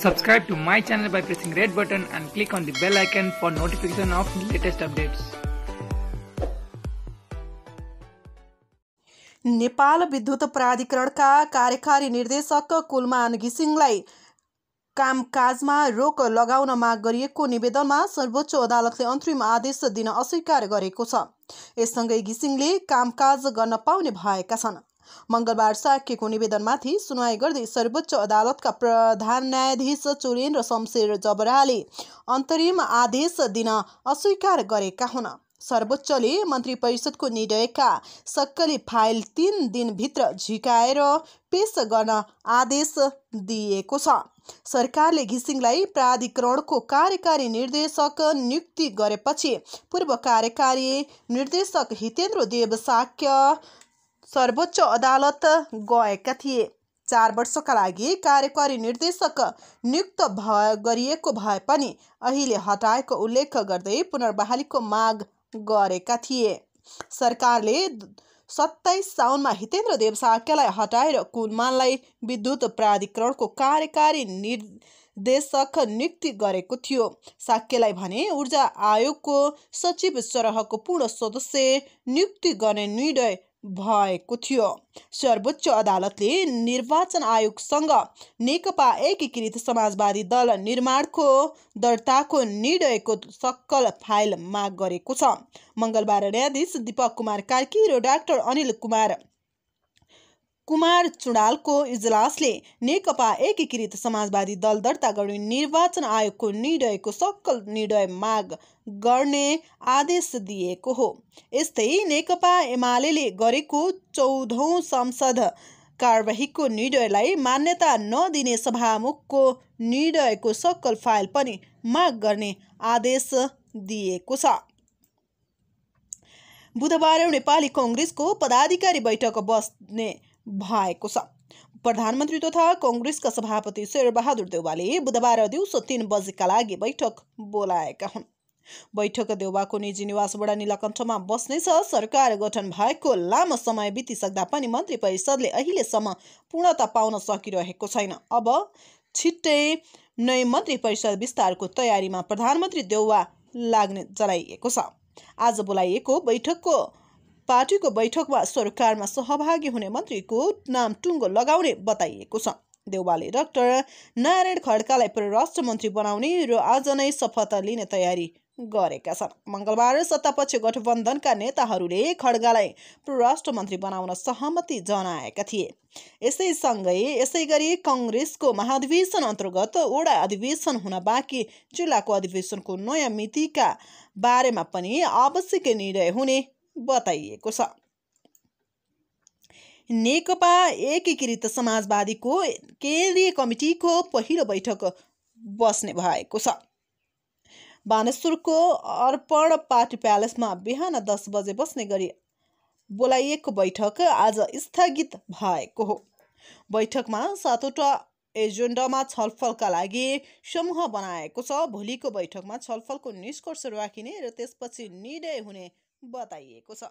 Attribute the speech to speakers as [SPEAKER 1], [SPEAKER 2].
[SPEAKER 1] Subscribe to my channel by pressing red button and click on the bell icon for notification of latest updates. Nepal विद्युत प्राधिकरणका कार्यकारी निर्देशक कुलमान घिसिङलाई कामकाजमा रोक लगाउन माग गरिएको निवेदनमा सर्वोच्च अदालतले अन्तरिम आदेश दिन अस्वीकार गरेको छ यससँगै घिसिङले कामकाज गर्न पाउने भएका छन् मङ्गलबार साक्यको निवेदनमाथि सुनवाई गर्दै सर्वोच्च अदालतका प्रधान न्यायाधीश र शमशेर जबराले अन्तरिम आदेश दिन अस्वीकार गरेका हुन् सर्वोच्चले मन्त्री परिषदको निर्णयका सक्कली फाइल तिन दिनभित्र झिकाएर पेश गर्न आदेश दिएको छ सरकारले घिसिङलाई प्राधिकरणको कार्यकारी निर्देशक नियुक्ति गरेपछि पूर्व कार्यकारी निर्देशक हितेन्द्र देव साक्य सर्वोच्च अदालत गएका थिए चार वर्षका लागि कार्यकारी निर्देशक नियुक्त भ गरिएको भए पनि अहिले हटाएको उल्लेख गर्दै पुनर्बहालीको माग गरेका थिए सरकारले सत्ताइस साउनमा हितेन्द्र देवसाक्यलाई हटाएर कुलमानलाई विद्युत प्राधिकरणको कार्यकारी निर्देशक नियुक्ति गरेको थियो साक्यलाई भने ऊर्जा आयोगको सचिव सरहको पूर्ण सदस्य नियुक्ति गर्ने निर्णय भएको थियो सर्वोच्च अदालतले निर्वाचन आयोगसँग नेकपा एकीकृत समाजवादी दल निर्माणको दर्ताको निर्णयको सक्कल फाइल माग गरेको छ मङ्गलबार न्यायाधीश दीपक कुमार कार्की र डाक्टर अनिल कुमार कुमार चुडालको इजलासले नेकपा एकीकृत समाजवादी दल दर्ता गर्ने निर्वाचन आयोगको निर्णयको सकल निर्णय माग गर्ने आदेश दिएको हो यस्तै नेकपा एमाले गरेको चौधौँ संसद कारवाहीको निर्णयलाई मान्यता नदिने सभामुखको निर्णयको सकल फाइल पनि माग गर्ने आदेश दिएको छ बुधबार नेपाली कङ्ग्रेसको पदाधिकारी बैठक बस्ने भएको छ प्रधानमन्त्री तथा कङ्ग्रेसका सभापति शेरबहादुर देउवाले बुधबार दिउँसो तिन बजेका लागि बैठक बोलाएका हुन् बैठक देउवाको निजी निवासबाट निलकण्ठमा बस्नेछ सरकार गठन भएको लामो समय बितिसक्दा पनि मन्त्री परिषदले अहिलेसम्म पूर्णता पाउन सकिरहेको छैन अब छिट्टै नै मन्त्री परिषद विस्तारको तयारीमा प्रधानमन्त्री देउवा लाग्ने जनाइएको छ आज बोलाइएको बैठकको पार्टीको बैठकमा सरकारमा सहभागी हुने मन्त्रीको नाम टुङ्गो लगाउने बताइएको छ देउवाले डाक्टर नारायण खड्कालाई परराष्ट्र मन्त्री बनाउने र आज नै शपथ लिने तयारी गरेका छन् मङ्गलबार सत्तापक्ष गठबन्धनका नेताहरूले खड्गालाई परराष्ट्र मन्त्री बनाउन सहमति जनाएका थिए यसैसँगै यसै गरी कङ्ग्रेसको महाधिवेशन अन्तर्गत ओडा अधिवेशन हुन बाँकी जिल्लाको अधिवेशनको नयाँ मितिका बारेमा पनि आवश्यक निर्णय हुने बताइएको छ नेकपा एकीकृत समाजवादीको केन्द्रीय कमिटीको पहिलो बैठक बस्ने भएको छ बानेश्वरको अर्पण पार्टी प्यालेसमा बिहान दस बजे बस्ने गरी बोलाइएको बैठक आज स्थगित भएको हो बैठकमा सातवटा एजेन्डामा छलफलका लागि समूह बनाएको छ भोलिको बैठकमा छलफलको निष्कर्ष राखिने र त्यसपछि निर्णय हुने बताइए कुछ